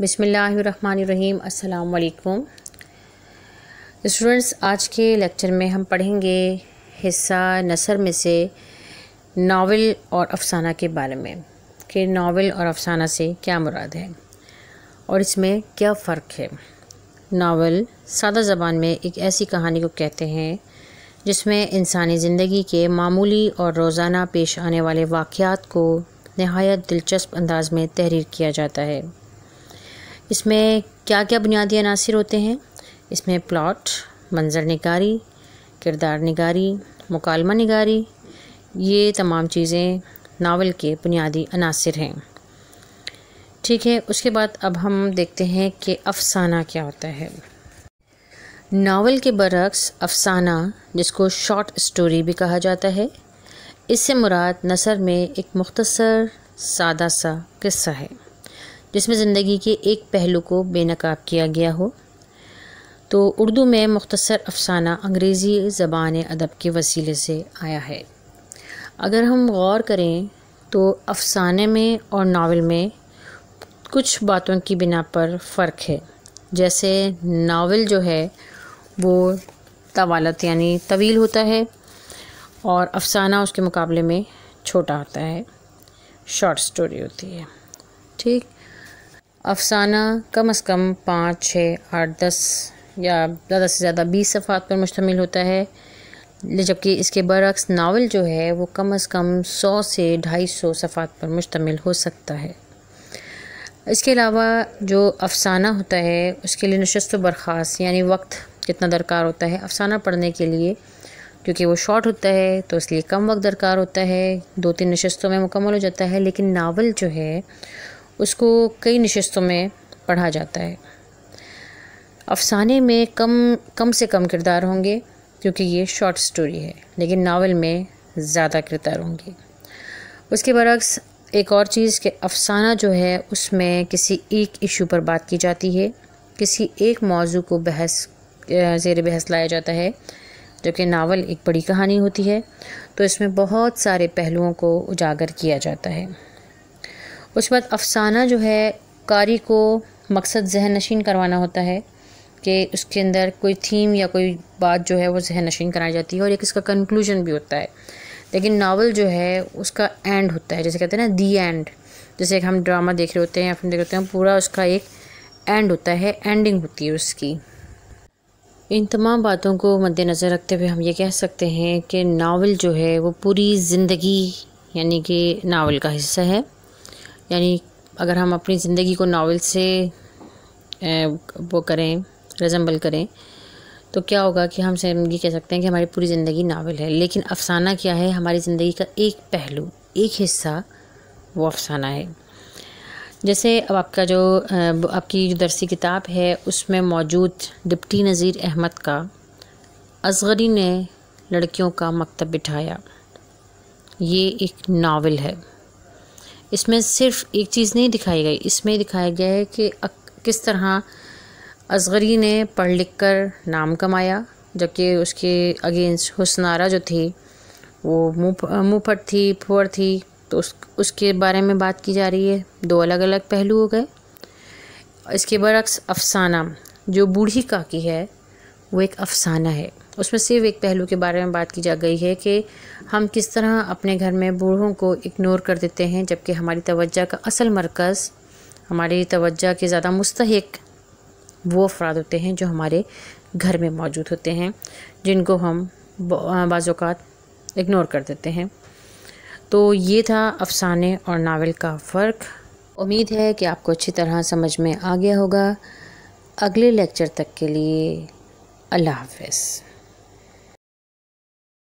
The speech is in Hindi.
बिसमीम् अल्लाम स्टूडेंट्स आज के लेक्चर में हम पढ़ेंगे हिस्सा नसर में से नावल और अफसाना के बारे में कि नावल और अफसाना से क्या मुराद है और इसमें क्या फ़र्क है नावल सादा ज़बान में एक ऐसी कहानी को कहते हैं जिसमें इंसानी ज़िंदगी के मामूली और रोज़ाना पेश आने वाले वाक़ात को नहायत दिलचस्प अंदाज में तहरीर किया जाता है इसमें क्या क्या बुनियादी अनासर होते हैं इसमें प्लॉट मंजर निगारी किरदार निगारी मकालमा निगारी ये तमाम चीज़ें नावल के बुनियादी अनासर हैं ठीक है उसके बाद अब हम देखते हैं कि अफसाना क्या होता है नावल के बरक्स अफसाना जिसको शॉर्ट स्टोरी भी कहा जाता है इससे मुराद नसर में एक मुख्तसर सादा सा किस्सा है जिसमें ज़िंदगी के एक पहलू को बेनकाब किया गया हो तो उर्दू में मुख्तसर अफसाना अंग्रेज़ी ज़बान अदब के वसीले से आया है अगर हम गौर करें तो अफसाने में और नावल में कुछ बातों की बिना पर फ़र्क है जैसे नावल जो है वो तवालत यानी तवील होता है और अफसाना उसके मुकाबले में छोटा होता है शॉर्ट स्टोरी होती है ठीक अफसाना कम अज़ कम पाँच छः आठ दस या ज़्यादा से ज़्यादा बीस सफ़ात पर मुश्तमिल होता है जबकि इसके बरक्स नावल जो है वो कम अज़ कम सौ से ढाई सौ सफ़ात पर मुश्तमिल हो सकता है इसके अलावा जो अफसाना होता है उसके लिए नशस्त बर्खास्त यानी वक्त कितना दरकार होता है अफसाना पढ़ने के लिए क्योंकि वो शॉर्ट होता है तो इसलिए कम वक्त दरकार होता है दो तीन नशस्तों में मुकम्मल हो जाता है लेकिन नावल जो है उसको कई नशस्तों में पढ़ा जाता है अफसाने में कम कम से कम किरदार होंगे क्योंकि ये शॉर्ट स्टोरी है लेकिन नावल में ज़्यादा किरदार होंगे उसके बरक्स एक और चीज़ कि अफसाना जो है उसमें किसी एक इशू पर बात की जाती है किसी एक मौजू को बहस जेर बहस लाया जाता है जो कि नावल एक बड़ी कहानी होती है तो इसमें बहुत सारे पहलुओं को उजागर किया जाता है उसके बाद अफसाना जो है कारी को मकसद जहन नशीन करवाना होता है कि उसके अंदर कोई थीम या कोई बात जो है वो जहन नशीन कराई जाती है और एक इसका कंक्लूजन भी होता है लेकिन नावल जो है उसका एंड होता है जैसे कहते हैं ना दी एंड जैसे हम ड्रामा देख रहे होते हैं या फिल्म देख रहे होते हैं पूरा उसका एक एंड होता है एंडिंग होती है उसकी इन तमाम बातों को मद्देनज़र रखते हुए हम ये कह सकते हैं कि नावल जो है वो पूरी ज़िंदगी यानी कि नावल का हिस्सा है यानी अगर हम अपनी ज़िंदगी को नावल से वो करें रजम्बल करें तो क्या होगा कि हम ये कह सकते हैं कि हमारी पूरी ज़िंदगी नावल है लेकिन अफसाना क्या है हमारी ज़िंदगी का एक पहलू एक हिस्सा वो अफसाना है जैसे अब आपका जो आपकी जो दरसी किताब है उसमें मौजूद डिप्टी नज़ीर अहमद का असगरी ने लड़कियों का मकतब बिठाया ये एक नावल है इसमें सिर्फ एक चीज़ नहीं दिखाई गई इसमें दिखाया गया है कि किस तरह असगरी ने पढ़ लिख कर नाम कमाया जबकि उसके अगेंस्ट हुसनारा जो थी वो मुँह मुँह थी फुअर थी तो उस उसके बारे में बात की जा रही है दो अलग अलग पहलू हो गए इसके बरक्स अफसाना जो बूढ़ी काकी है वो एक अफसाना है उसमें सिर्फ एक पहलू के बारे में बात की जा गई है कि हम किस तरह अपने घर में बूढ़ों को इग्नोर कर देते हैं जबकि हमारी तवज्जा का असल मरकज़ हमारी तवज्जा के ज़्यादा मुस्तक वो अफराद होते हैं जो हमारे घर में मौजूद होते हैं जिनको हम बाज़ात इग्नोर कर देते हैं तो ये था अफसाने और नावल का फ़र्क उम्मीद है कि आपको अच्छी तरह समझ में आ गया होगा अगले लेक्चर तक के लिए अल्लाह हाफ